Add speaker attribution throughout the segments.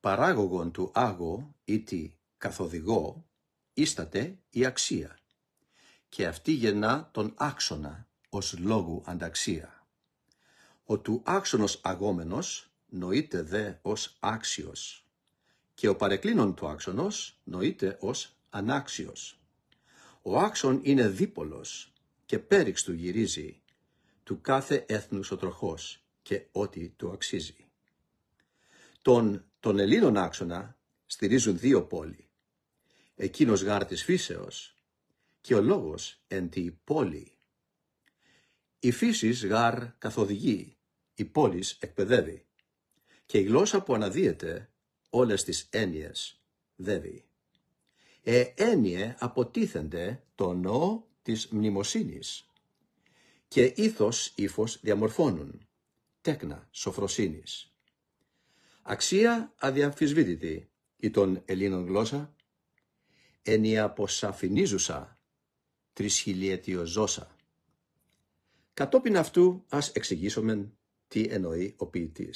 Speaker 1: παράγωγον του άγω ή τη καθοδηγό ίσταται η αξία και αυτή γεννά τον άξονα ως λόγου ανταξία. Ο του άξονος αγόμενος νοείται δε ως άξιος και ο παρεκκλίνων του άξονος νοείται ως ανάξιος. Ο άξον είναι δίπολος και πέριξ του γυρίζει του κάθε έθνους ο τροχός και ό,τι του αξίζει. Τον τον Ελλήνων άξονα στηρίζουν δύο πόλοι. Εκείνος της φύσεως και ο λόγος εν τη πόλη. Η φύσης γάρ καθοδηγεί, η πόλης εκπαιδεύει και η γλώσσα που αναδύεται όλες τις έννοιες δεύει. Ε έννοιε αποτίθενται το νό της μνημοσύνης και ήθος ύφος διαμορφώνουν, τέκνα σοφροσύνης. Αξία αδιαμφισβήτητη ή των Ελλήνων γλώσσα, ενιαποσαφινίζουσα αποσαφηνίζουσα, τρισχυλιετιοζώσα. Κατόπιν αυτού ας εξηγήσουμε τι εννοεί ο ποιητής.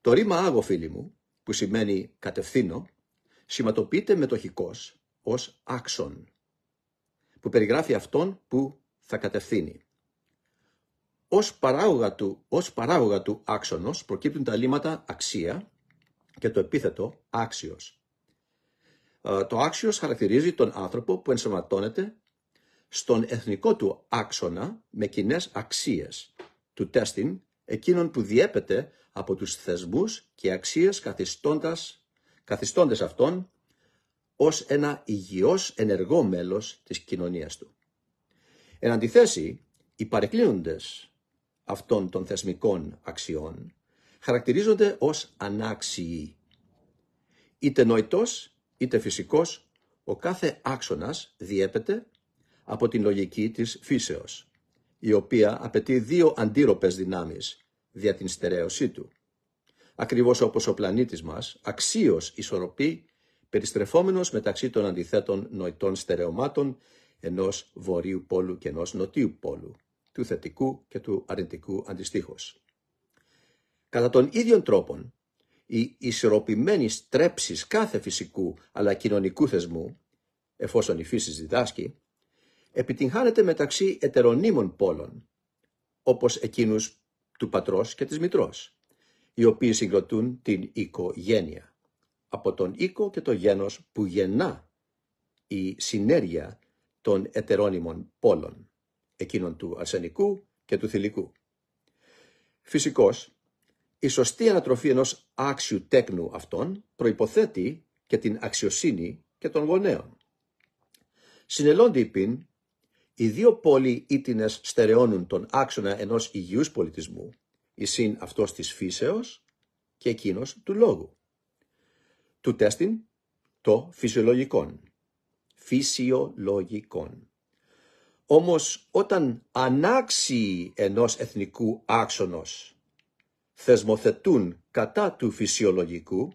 Speaker 1: Το ρήμα άγω φίλοι μου, που σημαίνει κατευθύνω, σηματοποιείται μετοχικός ως άξον, που περιγράφει αυτόν που θα κατευθύνει ως παράγωγα του, ως παράγωγα του άξονος προκύπτουν τα λήματα αξία και το επίθετο άξιος. Ε, το άξιος χαρακτηρίζει τον άνθρωπο που ενσωματώνεται στον εθνικό του άξονα με κοινέ αξίες του τέστην, εκείνον που διέπεται από τους θεσμούς και αξίες καθιστώντας, καθιστώντας αυτόν ως ένα υγιός ενεργό μέλος της κοινωνίας του. Εν αντιθέσει, οι παρεκκλίνοντες αυτών των θεσμικών αξιών χαρακτηρίζονται ως ανάξιοι. Είτε νοητός είτε φυσικός, ο κάθε άξονας διέπεται από την λογική της φύσεως, η οποία απαιτεί δύο αντίρροπες δυνάμεις δια την στερέωσή του. Ακριβώς όπως ο πλανήτης μας αξίως ισορροπεί περιστρεφόμενος μεταξύ των αντιθέτων νοητών στερεωμάτων ενός βορείου πόλου και ενός νοτίου πόλου του θετικού και του αρνητικού αντιστοίχως. Κατά τον ίδιο τρόπο, η ισορροπημένη στρέψη κάθε φυσικού αλλά κοινωνικού θεσμού, εφόσον η φύση διδάσκει, επιτυγχάνεται μεταξύ ετερονίμων πόλων, όπως εκείνους του πατρός και της μητρός, οι οποίοι συγκροτούν την οικογένεια. Από τον οίκο και το γένος που γεννά η συνέργεια των ετερόνιμων πόλων εκείνων του αρσενικού και του θηλυκού. Φυσικώς, η σωστή ανατροφή ενός άξιου τέκνου αυτών προϋποθέτει και την αξιοσύνη και των γονέων. Συνελώνται οι πίν, οι δύο πόλοι ήτινες στερεώνουν τον άξονα ενός υγιούς πολιτισμού, η συν αυτός της φύσεως και εκείνος του λόγου. Του τέστην το φυσιολογικόν. Φυσιολογικόν. Όμως όταν ανάξιοι ενός εθνικού άξονος θεσμοθετούν κατά του φυσιολογικού,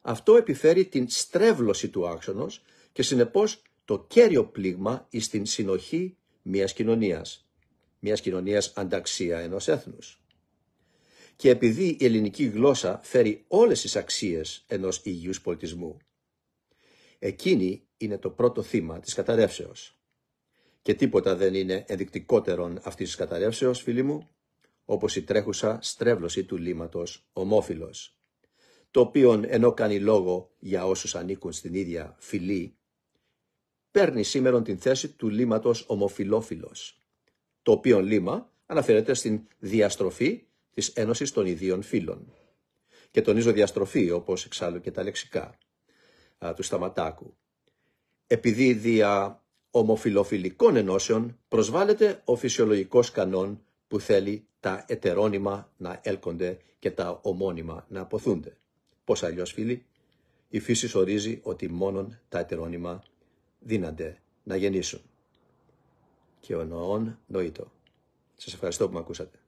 Speaker 1: αυτό επιφέρει την στρέβλωση του άξονος και συνεπώς το κέριο πλήγμα εις την συνοχή μιας κοινωνίας, μιας κοινωνίας ανταξία ενός έθνους. Και επειδή η ελληνική γλώσσα φέρει όλες τις αξίες ενός υγιούς πολιτισμού, εκείνη είναι το πρώτο θύμα της καταρρεύσεως. Και τίποτα δεν είναι ενδεικτικότερον αυτής της καταρρεύσεως, φίλοι μου, όπως η τρέχουσα στρέβλωση του λίματος ομόφυλος, το οποίον ενώ κάνει λόγο για όσους ανήκουν στην ίδια φυλή, παίρνει σήμερα την θέση του λίματος ομοφυλόφυλος το οποίο λίμα αναφέρεται στην διαστροφή της ένωσης των ιδίων φύλων. Και τονίζω διαστροφή, όπως εξάλλου και τα λεξικά του Σταματάκου. Επειδή δια ομοφιλοφιλικών ενώσεων προσβάλλεται ο φυσιολογικός κανόν που θέλει τα ετερόνυμα να έλκονται και τα ομόνυμα να αποθούνται. Πώς αλλιώς φίλοι, η φύση ορίζει ότι μόνον τα ετερόνυμα δύνανται να γεννήσουν. Και ο νοών νοήτο. Σας ευχαριστώ που με ακούσατε.